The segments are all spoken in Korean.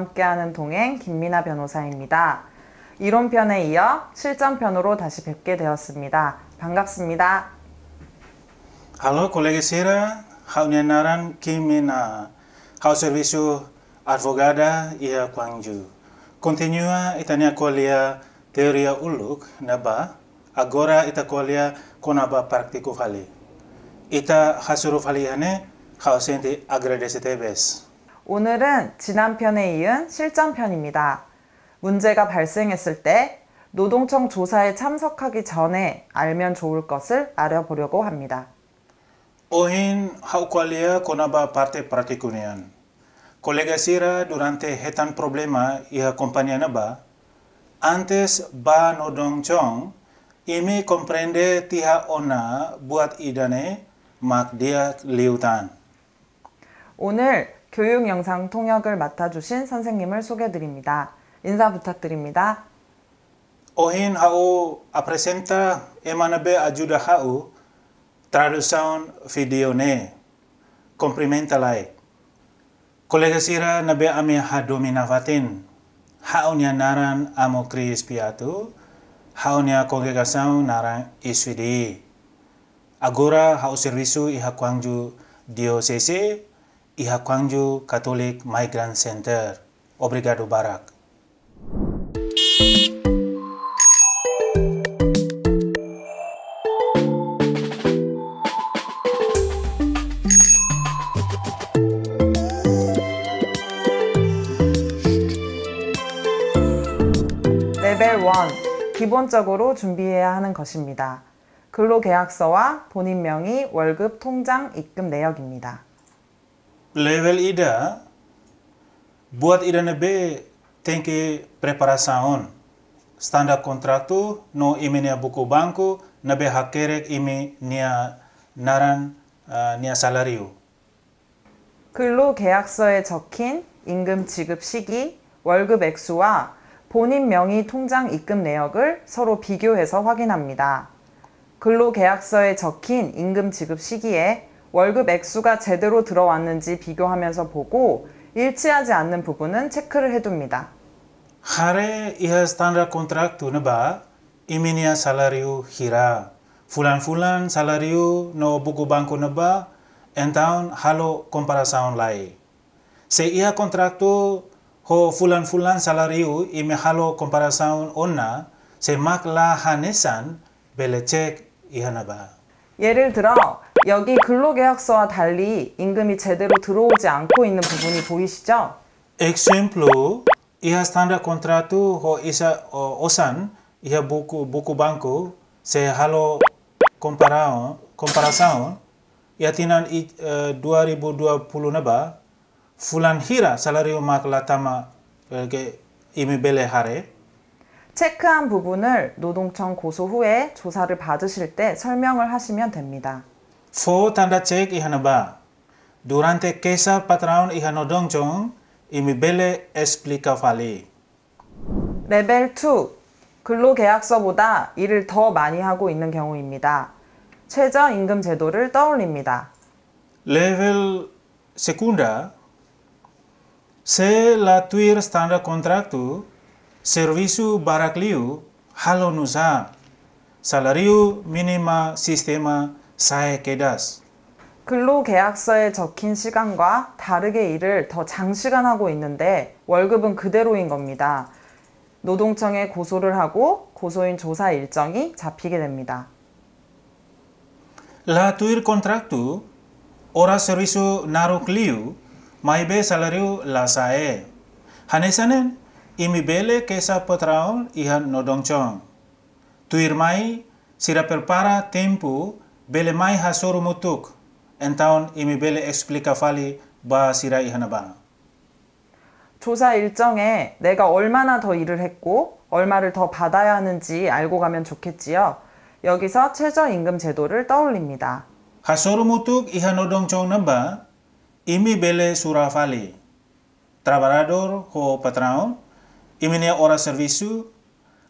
함께하는 동행 김미나 변호사입니다. 이론편에 이어 실전편으로 다시 뵙게 되었습니다. 반갑습니다. Halo colega Sira, Haunenaran Kimina, Hau Servicio Advogada Ia Kwangju. Continua itania colia teoria uluk naba, agora ita colia conaba practico vale. Ita hasuruf haliane, Hau senti agradecetebes. 오늘은 지난편에 이은 실전편입니다. 문제가 발생했을 때 노동청 조사에 참석하기 전에 알면 좋을 것을 알아보려고 합니다. Ohin haukualia conaba parte praticunian. Colega Sira durante hetan problema iha compañía ba. Antes ba no dong chong, imi comprende tiha ona buat idane mak dia liutan. 오늘 교육 영상 통역을 맡아주신 선생님을 소개드립니다. 인사 부탁드립니다. Hoy hau apresenta Emanabe ajuda hau tradução vídeo ne. Cumprimenta lai. Kolega sira nabe ami hadominavatin. Hau nia naran amo Cris Piatu. Hau nia congregação naran Isuidi. Agora hau serviço iha Quangju Diocese Ihakwanju Catholic Migrant Center. Obrigado, Barack. 레벨 1 기본적으로 준비해야 하는 것입니다. 근로계약서와 본인 명의 월급 통장 입금 내역입니다. level ida buat ida nebe tenke preparasaon standar kontraktu no ime nia buku banku nebe hakerek ime nia 나란 니아 살라리오 근로계약서에 적힌 임금 지급 시기, 월급 액수와 본인 명의 통장 입금 내역을 서로 비교해서 확인합니다. 근로계약서에 적힌 임금 지급 시기에 월급 액수가 제대로 들어왔는지 비교하면서 보고 일치하지 않는 부분은 체크를 해둡니다. Hari ia standar kontrak tu neba, iminia salariu hira. Fulan-fulan salariu no buku banku neba, então halo comparação lai. Se ia kontrak tu ho fulan-fulan salariu ime halo comparação onna, se mak la hanesan bele cek ia neba. 예를 들어 여기 근로계약서와 달리 임금이 제대로 들어오지 않고 있는 부분이 보이시죠? Ejemplo, ia tanda contrato ho isa osan ia buku buku banco se halo comparação comparação ia tinan i, uh, 2020 na ba fulan hira salario maklatama uh, ke imibele hare 체크한 부분을 노동청 고소 후에 조사를 받으실 때 설명을 하시면 됩니다. Fo tanda cek ihanaba. Durante kesa patraun ihano dongchong, imibele explica vale. 레벨 2. 근로계약서보다 일을 더 많이 하고 있는 경우입니다. 최저임금 제도를 떠올립니다. 레벨 secunda. Se la tuir standard contractu, servisu baracliu, halonusam, salariu minima sistema sae quedas. 근로계약서에 적힌 시간과 다르게 일을 더 장시간 하고 있는데 월급은 그대로인 겁니다. 노동청에 고소를 하고 고소인 조사 일정이 잡히게 됩니다. La tuir contractu ora servisu narukliu maibe salariu lasae. Hanesanen imibele kesa patraon ihan nodongchong. Tuir mai sira perpara tempo bele mai ha soru mutuk entaun imi bele explica fali ba sirai hanaba. 조사 일정에 내가 얼마나 더 일을 했고 얼마를 더 받아야 하는지 알고 가면 좋겠지요. 여기서 최저임금 제도를 떠올립니다. 하소르 무뚝 이하노동 총넘바 이미 벨레 수라팔리 트라바라도르 호 파트라운 이미네 오라 서비스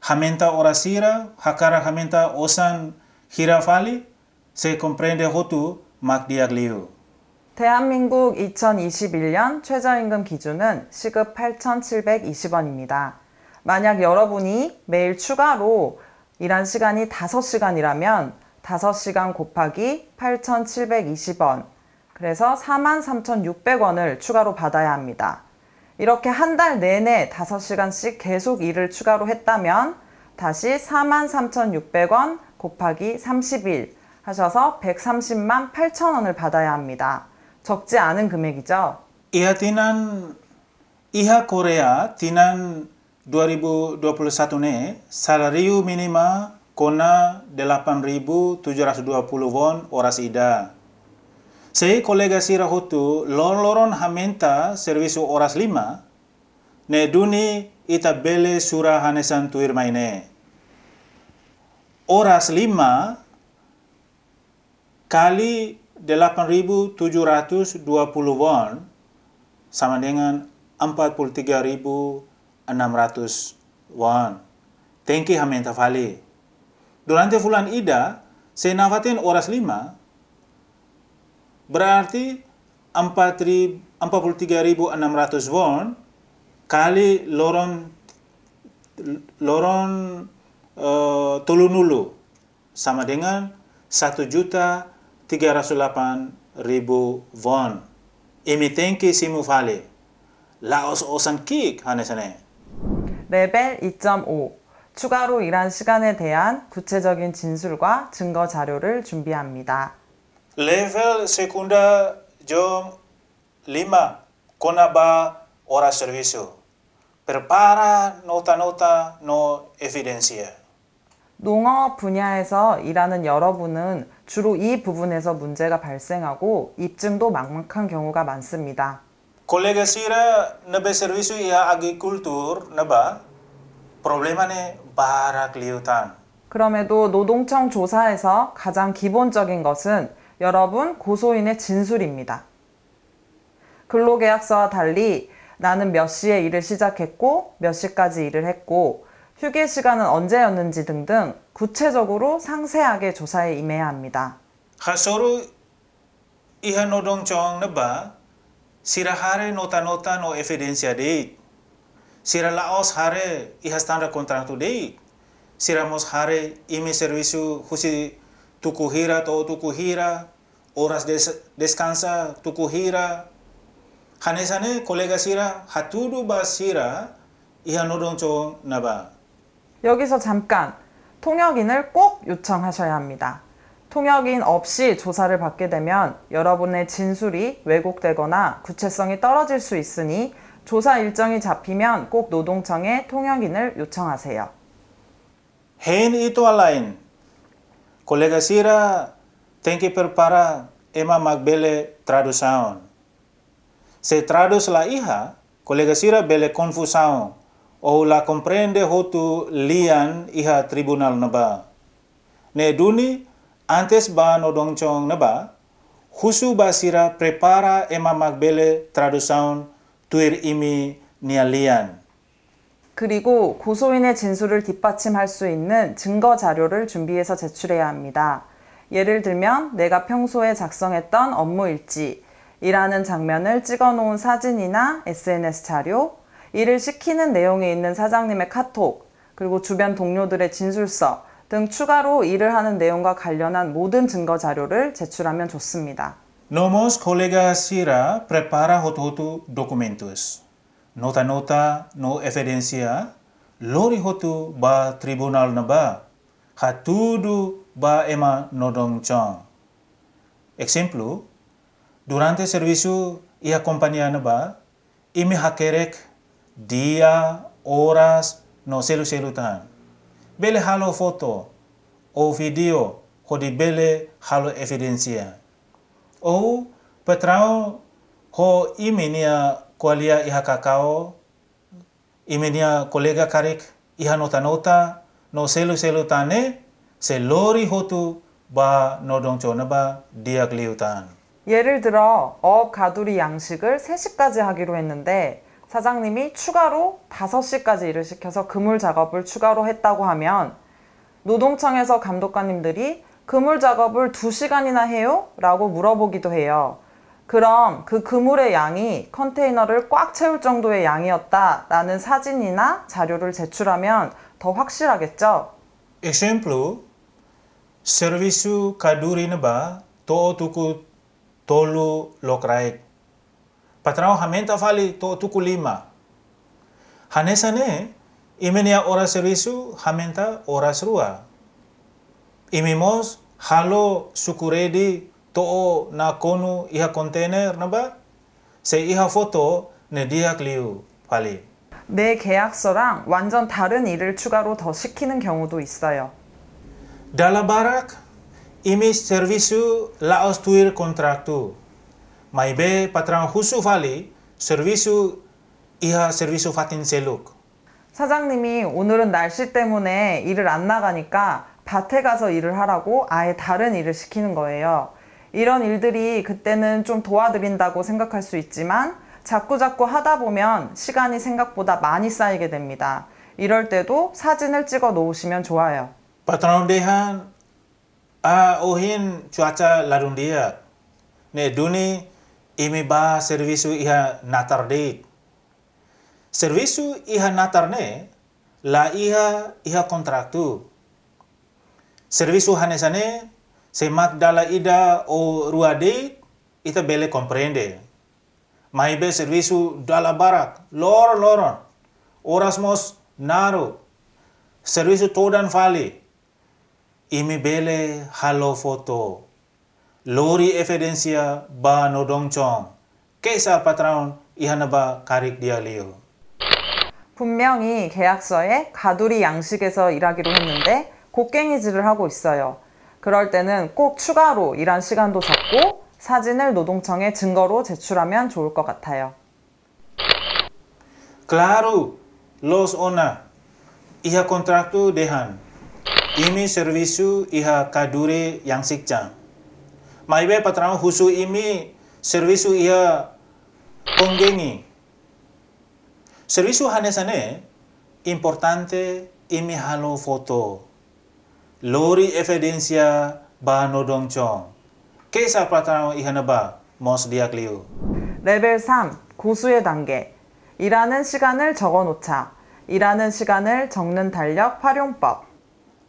하멘타 오라 시라 하카라 하멘타 오산 히라팔리 Se comprende hotu 막디아글리우. 대한민국 2021년 최저임금 기준은 시급 8,720원입니다. 만약 여러분이 매일 추가로 일한 시간이 5시간이라면 5시간 곱하기 8,720원, 그래서 43,600원을 추가로 받아야 합니다. 이렇게 한 달 내내 5시간씩 계속 일을 추가로 했다면 다시 43,600원 곱하기 30일, 하셔서 130만 8천 원을 받아야 합니다. 적지 않은 금액이죠. 이하 지난 이하 코레아 지난 2021에 살라리우 미니마 kona 8.720 won oras ida. Se kolega sirahutu lor-loron hamenta servisu oras lima, ne duni ita bele surahanesan tuir maine. Oras lima kali 8720 won sama dengan 43600 won. you hamen tafali. Durante fulan ida, saya nafatin oras lima berarti 43.600 won kali lorong lorong uh, eh, tulunulu sama dengan 1 juta 308 ribu won. Imi thank simu vale. Laos osan kik 하네 전에. 레벨 2.5 추가로 일한 시간에 대한 구체적인 진술과 증거 자료를 준비합니다. 레벨 세컨다 좀 lima conaba ora servicio. Prepara nota nota no evidencia. 농업 분야에서 일하는 여러분은 주로 이 부분에서 문제가 발생하고 입증도 막막한 경우가 많습니다. Kolega sira nebe servisu ia agricultur neba problemane barak liutan. 그럼에도 노동청 조사에서 가장 기본적인 것은 여러분 고소인의 진술입니다. 근로계약서와 달리 나는 몇 시에 일을 시작했고 몇 시까지 일을 했고 휴게 시간은 언제였는지 등등 구체적으로 상세하게 조사에 임해야 합니다. 하소로 이하 노동청 네바 시라하레 노타노타 노 에피덴시아 데이 시라 라오스 하레 이하 스탄다 콘트라토 데이 시라모스 하레 이미 서비스 후시 tukuhira to tukuhira horas des, descansa tukuhira h a 여기서 잠깐 통역인을 꼭 요청하셔야 합니다. 통역인 없이 조사를 받게 되면 여러분의 진술이 왜곡되거나 구체성이 떨어질 수 있으니 조사 일정이 잡히면 꼭 노동청에 통역인을 요청하세요. Hen y tu alain. Colega Sira tem que preparar uma magbele tradução. Se traduz la hija, colega Sira bele confusão. ou la comprende hotu lian iha tribunal neba. Ne duni antes ba no dongchong neba, husu basira prepara ema magbele tradução tuir imi nia lian. 그리고 고소인의 진술을 뒷받침할 수 있는 증거 자료를 준비해서 제출해야 합니다. 예를 들면 내가 평소에 작성했던 업무 일지라는 장면을 찍어 놓은 사진이나 SNS 자료, 일을 시키는 내용이 있는 사장님의 카톡, 그리고 주변 동료들의 진술서 등 추가로 일을 하는 내용과 관련한 모든 증거 자료를 제출하면 좋습니다. Nomos colega Sira prepara hotu documentos. Nota nota no evidencia lori hotu ba tribunal na ba hatudu ba ema nodong chong. Exemplo, durante serviço e acompanhando ba imi hakerek dia, oras, no selu-selu tan. Bele halo foto o video di bele halo evidencia. O petrao ho imenia kualia iha kakao, imenia kolega karik iha nota-nota no selu-selu tane se lori hotu ba no 노동촌에 dia 디아클리우탄 예를 들어 어 가두리 양식을 3시까지 하기로 했는데 사장님이 추가로 5시까지 일을 시켜서 그물 작업을 추가로 했다고 하면 노동청에서 감독관님들이 그물 작업을 2시간이나 해요? 라고 물어보기도 해요. 그럼 그 그물의 양이 컨테이너를 꽉 채울 정도의 양이었다라는 사진이나 자료를 제출하면 더 확실하겠죠? Exemplu, servisu k a d u r i n ba to tuku tolu lokraik. Patrão, ramenta vale to tukulima. Hanesane, imenia ora serviço, ramenta horas rua. Imimos, halo sukuredi to na konu iha container naba? Se iha foto ne diak liu vale. 내 계약서랑 완전 다른 일을 추가로 더 시키는 경우도 있어요. Dalabarak, imis serviço laos tuir contracto. Maibe patrang husu fali servisu 이하 servisu fatin seluk. 사장님이 오늘은 날씨 때문에 일을 안 나가니까 밭에 가서 일을 하라고 아예 다른 일을 시키는 거예요. 이런 일들이 그때는 좀 도와드린다고 생각할 수 있지만 자꾸자꾸 하다 보면 시간이 생각보다 많이 쌓이게 됩니다. 이럴 때도 사진을 찍어 놓으시면 좋아요. 파트 t r o n dehan a ohin c u a Ime ba servisu iha natardik. Servisu iha natarne la iha iha kontraktu. Servisu hanesane semak dala ida o rua ruade ita bele komprende. Maibe servisu dala barak lor loron orasmos naru. servisu todan fali. Imi bele halo foto. lori evidencia ba no dongchong kesa patron 이하나바 가릭 디알리오 분명히 계약서에 가두리 양식에서 일하기로 했는데 곡괭이질을 하고 있어요. 그럴 때는 꼭 추가로 일한 시간도 적고 사진을 노동청에 증거로 제출하면 좋을 것 같아요. Claro, los ona, hija contrato dejan, ini servicio hija kadure yang sikjang. maibe patrão husu imi servisu ia pongengi. Servisu hanesane importante imi halo foto. Lori evidencia bano dongchong. Kesa patrão ihanaba mos diaklio. 레벨 3 고수의 단계 일하는 시간을 적어 놓자 일하는 시간을 적는 달력 활용법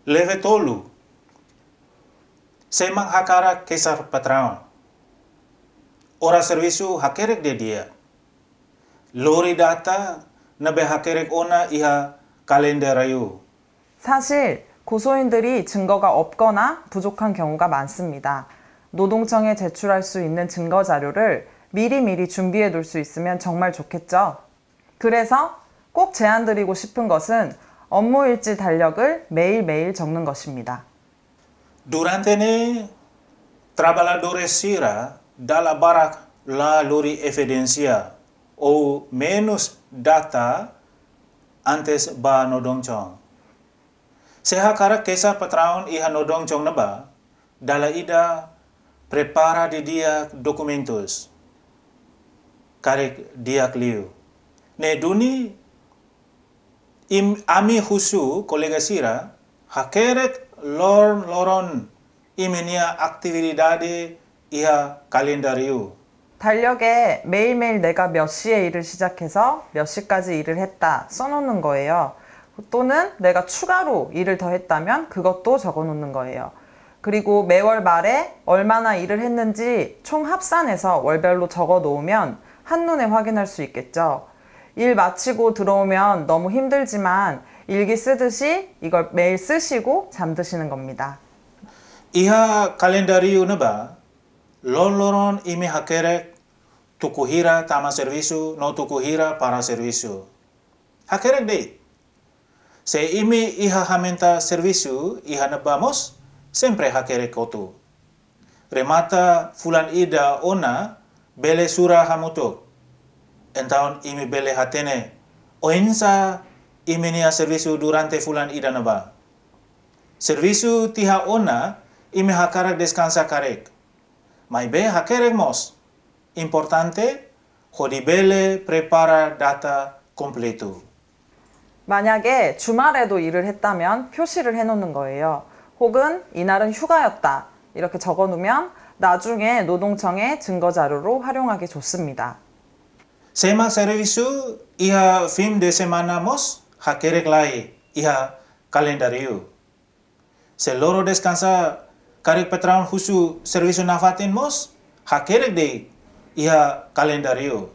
레벨 4 Semang hakara kesar patrão. Ora serviço hakerek de dia. Lori data nabe hakerek ona iha kalenderayu. 사실 고소인들이 증거가 없거나 부족한 경우가 많습니다. 노동청에 제출할 수 있는 증거 자료를 미리미리 준비해 놓을 수 있으면 정말 좋겠죠. 그래서 꼭 제안드리고 싶은 것은 업무일지 달력을 매일매일 적는 것입니다. Durante ne trabalhadores sira dalam barak la lori evidencia ou menos data antes ba nodongchong. Seha kara kesa patraon iha nodongchong na ba, dala ida prepara di dia dokumentus. Karek dia liu. Ne duni im ami husu kolega sira hakerek lor-loron iminia actividade iha calendario. 달력에 매일매일 내가 몇 시에 일을 시작해서 몇 시까지 일을 했다 써놓는 거예요. 또는 내가 추가로 일을 더 했다면 그것도 적어놓는 거예요. 그리고 매월 말에 얼마나 일을 했는지 총 합산해서 월별로 적어 놓으면 한눈에 확인할 수 있겠죠. 일 마치고 들어오면 너무 힘들지만 일기 쓰듯이 이걸 매일 쓰시고 잠드시는 겁니다. Iha kalendari unaba loloron imi hakerek tukuhira tama servisu no tukuhira para servisu. Hakerek dei. Se imi iha hamenta servisu iha nebamos sempre hakerek kotu. Remata fulan ida ona bele sura hamuto. Entaon imi bele hatene oinsa y menia servicio durante fulan idanaba. Servicio tiha ona y me hakarek descansa karek. Maibe hakerek mos. Importante, jodibele prepara data completo. 만약에 주말에도 일을 했다면 표시를 해놓는 거예요. 혹은 이날은 휴가였다. 이렇게 적어놓으면 나중에 노동청의 증거자료로 활용하기 좋습니다. Sema servicio y a fin de semana mos Hakerek lai iha kalendariu. Se loro descansa karek petraun husu servisu nafatin mos, hakerek dei iha kalendariu.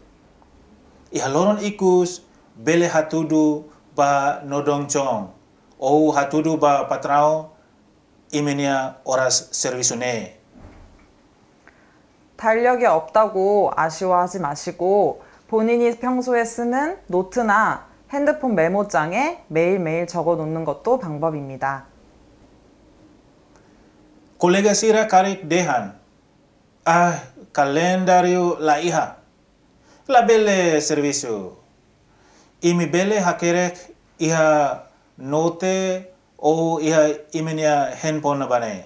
Iha loron ikus bele hatudu ba nodongcong, ou hatudu ba p a t r a u imenia oras servisune. 달력이 없다고 아쉬워하지 마시고 본인이 평소에 쓰는 노트나 핸드폰 메모장에 매일매일 적어 놓는 것도 방법입니다. Colega Sira Karik dejan. Ah, calendario la hija. La belle servicio. Y mi belle hakerek hija note o hija imenia handphone bane.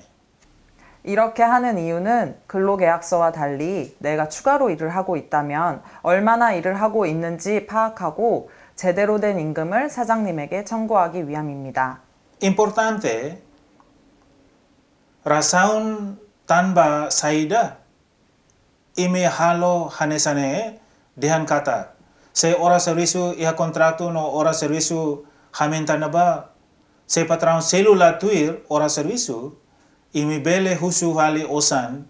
이렇게 하는 이유는 근로계약서와 달리 내가 추가로 일을 하고 있다면 얼마나 일을 하고 있는지 파악하고 제대로 된 임금을 사장님에게 청구하기 위함입니다. Importante, rasaun tanpa saida, ime halo hanesane dehan kata. Se ora servisu ia contrato no ora servisu hamentanaba, se patrão celula tuir ora servisu, ime bele husu hali osan,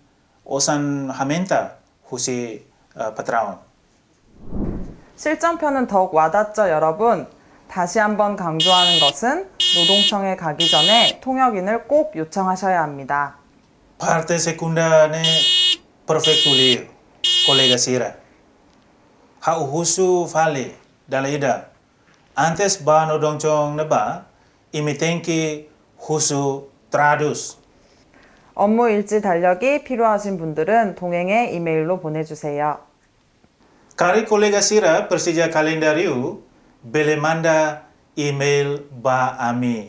osan hamenta husi uh, patrão. 실전편은 더욱 와닿죠, 여러분? 다시 한번 강조하는 것은 노동청에 가기 전에 통역인을 꼭 요청하셔야 합니다. Parte secunda ne perfecto lio, colega Sira. Hauhusu fale dalaida. Antes ba nodongchong na ba, imitenki husu tradus. 업무 일지 달력이 필요하신 분들은 동행의 이메일로 보내주세요. Cari colega sira Persija Kalendariu, Belemanda 이메일 바 아미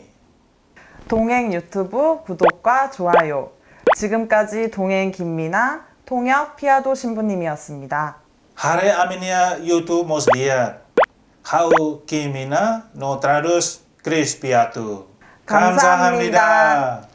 동행 유튜브 구독과 좋아요 지금까지 동행 김미나 통역 피아도 신부님이었습니다. 하레 아미니아 유튜브 모스비아 하우 김미나 노트라루스 크리스 피아투 감사합니다. 감사합니다.